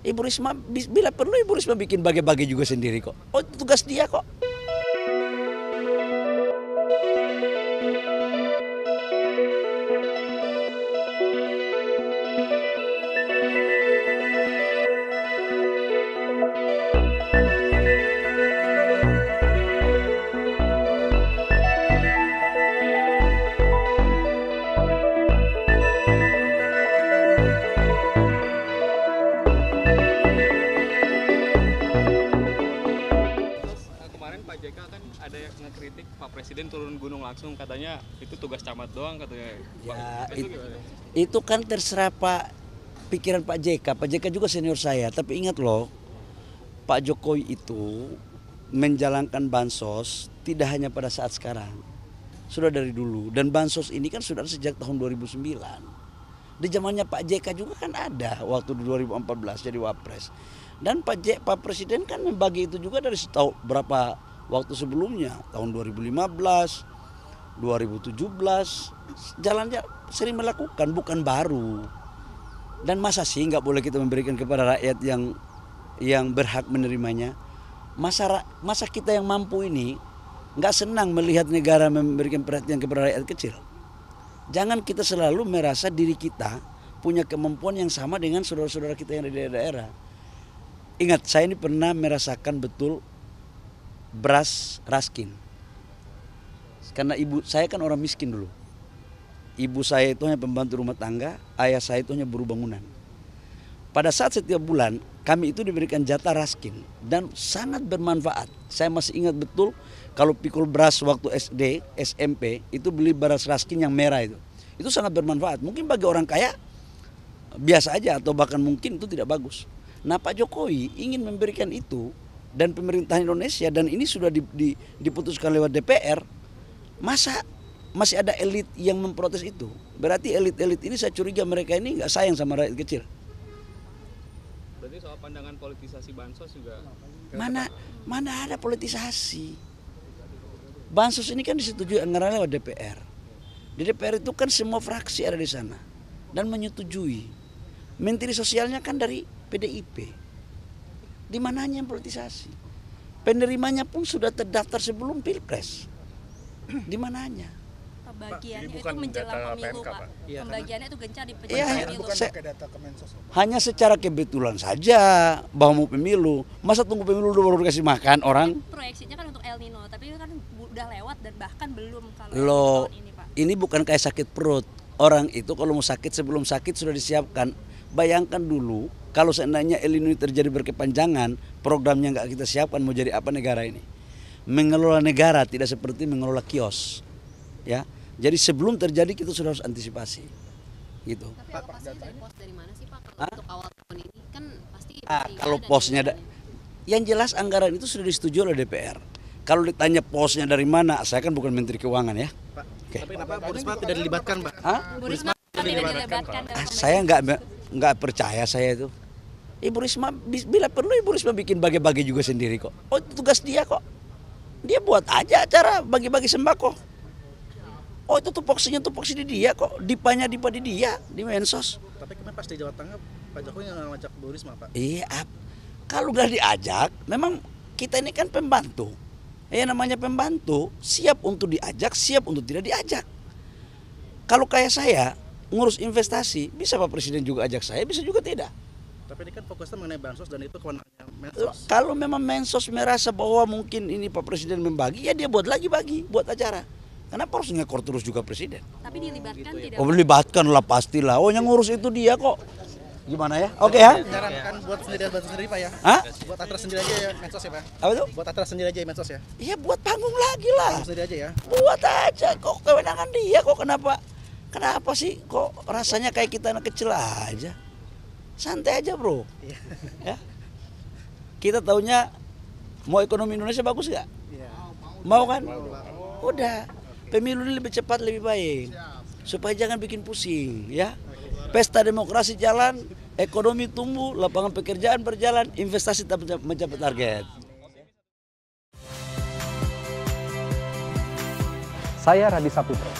Ibu Risma bila perlu Ibu Risma bikin bagi-bagi juga sendiri kok. Oh tugas dia kok. Pak Presiden turun gunung langsung katanya itu tugas camat doang katanya. Ya, itu, itu kan terserah Pak pikiran Pak JK. Pak JK juga senior saya, tapi ingat loh Pak Jokowi itu menjalankan bansos tidak hanya pada saat sekarang. Sudah dari dulu dan bansos ini kan sudah sejak tahun 2009. Di zamannya Pak JK juga kan ada waktu 2014 jadi wapres. Dan Pak J, Pak Presiden kan membagi itu juga dari setahu berapa waktu sebelumnya tahun 2015, 2017 jalannya sering melakukan bukan baru. Dan masa sih nggak boleh kita memberikan kepada rakyat yang yang berhak menerimanya? Masa masa kita yang mampu ini nggak senang melihat negara memberikan perhatian kepada rakyat kecil? Jangan kita selalu merasa diri kita punya kemampuan yang sama dengan saudara-saudara kita yang ada di daerah-daerah. Ingat, saya ini pernah merasakan betul beras raskin. Karena ibu saya kan orang miskin dulu. Ibu saya itu hanya pembantu rumah tangga, ayah saya itu hanya buruh bangunan. Pada saat setiap bulan kami itu diberikan jatah raskin dan sangat bermanfaat. Saya masih ingat betul kalau pikul beras waktu SD, SMP itu beli beras raskin yang merah itu. Itu sangat bermanfaat. Mungkin bagi orang kaya biasa aja atau bahkan mungkin itu tidak bagus. Nah Pak Jokowi ingin memberikan itu dan pemerintah Indonesia dan ini sudah di, di, diputuskan lewat DPR masa masih ada elit yang memprotes itu berarti elit-elit ini saya curiga mereka ini nggak sayang sama rakyat kecil berarti soal pandangan politisasi bansos juga mana mana ada politisasi bansos ini kan disetujui anggaran lewat DPR di DPR itu kan semua fraksi ada di sana dan menyetujui menteri sosialnya kan dari PDIP di mananya yang politisasi? Penerimanya pun sudah terdaftar sebelum pilpres. Di mananya? Pembagiannya itu menjelang pemilu, Pak. Iya, Pembagiannya itu gencar di iya, penyelenggara ya, pemilu. Bukan pakai data Kemensos. Hanya secara kebetulan saja bahwa mau pemilu. Masa tunggu pemilu dulu baru kasih makan orang? Tapi kan proyeksinya kan untuk El Nino, tapi itu kan udah lewat dan bahkan belum kalau Loh, tahun ini, Pak. Ini bukan kayak sakit perut. Orang itu kalau mau sakit sebelum sakit sudah disiapkan bayangkan dulu kalau seandainya El Nino terjadi berkepanjangan, programnya nggak kita siapkan mau jadi apa negara ini. Mengelola negara tidak seperti mengelola kios. Ya. Jadi sebelum terjadi kita sudah harus antisipasi. Gitu. kalau kan ah, posnya ada yang jelas anggaran itu sudah disetujui oleh DPR. Kalau ditanya posnya dari mana, saya kan bukan Menteri Keuangan ya. Pak, okay. Tapi kenapa Bu tidak dilibatkan, Pak? Bu Risma tidak dilibatkan, Saya nggak nggak percaya saya itu. Ibu Risma, bila perlu Ibu Risma bikin bagi-bagi juga sendiri kok. Oh itu tugas dia kok. Dia buat aja acara bagi-bagi sembako. Oh itu tupoksinya tupoksi di dia kok. Dipanya dipa di dia, di Mensos. Tapi kemarin pas di Jawa Tengah, Pak Jokowi nggak ngajak Bu Risma Pak? Iya, kalau nggak diajak, memang kita ini kan pembantu. Ya namanya pembantu, siap untuk diajak, siap untuk tidak diajak. Kalau kayak saya, ngurus investasi bisa Pak Presiden juga ajak saya, bisa juga tidak. Tapi ini kan fokusnya mengenai bansos dan itu kewenangannya Mensos. Kalau memang Mensos merasa bahwa mungkin ini Pak Presiden membagi, ya dia buat lagi bagi, buat acara. Kenapa harus ngekor terus juga Presiden? Tapi dilibatkan oh, gitu ya. tidak? Oh, dilibatkan lah pastilah. Oh yang ngurus itu dia kok. Gimana ya? Oke okay, ya. kan buat sendiri dan buat sendiri Pak ya. Hah? Buat atras sendiri aja ya Mensos ya Pak. Apa itu? Buat atras sendiri aja ya Mensos ya. Iya buat panggung lagi lah. Panggung sendiri aja ya. Buat aja kok kewenangan dia kok kenapa Kenapa sih kok rasanya kayak kita anak kecil aja? Santai aja bro. Iya. Ya. Kita tahunya mau ekonomi Indonesia bagus nggak? Iya. Mau kan? Udah. Pemilu ini lebih cepat lebih baik. Supaya jangan bikin pusing ya. Pesta demokrasi jalan, ekonomi tumbuh, lapangan pekerjaan berjalan, investasi tetap mencapai target. Saya Radi Saputra.